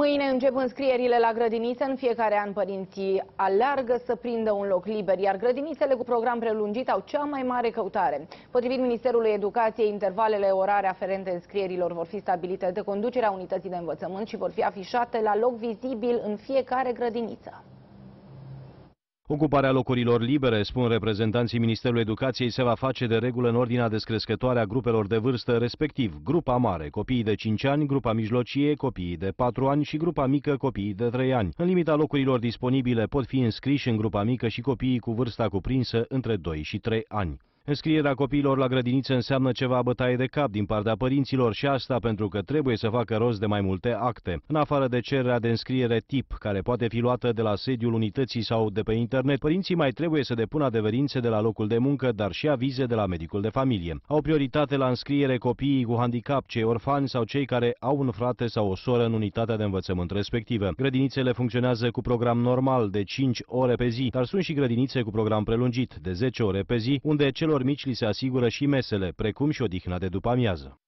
Mâine încep înscrierile la grădinițe. În fiecare an părinții alargă să prindă un loc liber, iar grădinițele cu program prelungit au cea mai mare căutare. Potrivit Ministerului Educației, intervalele orare aferente înscrierilor vor fi stabilite de conducerea unității de învățământ și vor fi afișate la loc vizibil în fiecare grădiniță. Ocuparea locurilor libere, spun reprezentanții Ministerului Educației, se va face de regulă în ordinea descrescătoare a grupelor de vârstă, respectiv grupa mare, copiii de 5 ani, grupa mijlocie, copiii de 4 ani și grupa mică, copiii de 3 ani. În limita locurilor disponibile pot fi înscriși în grupa mică și copiii cu vârsta cuprinsă între 2 și 3 ani. Înscrierea copiilor la grădiniță înseamnă ceva bătaie de cap din partea părinților și asta pentru că trebuie să facă rost de mai multe acte, în afară de cererea de înscriere tip, care poate fi luată de la sediul unității sau de pe internet. Părinții mai trebuie să depună adeverințe de la locul de muncă, dar și avize de la medicul de familie. Au prioritate la înscriere copiii cu handicap, cei orfani sau cei care au un frate sau o soră în unitatea de învățământ respectivă. Grădinițele funcționează cu program normal de 5 ore pe zi, dar sunt și grădinițe cu program prelungit de 10 ore pe zi, unde celor copiilor mici li se asigură și mesele, precum și odihna de după amiază.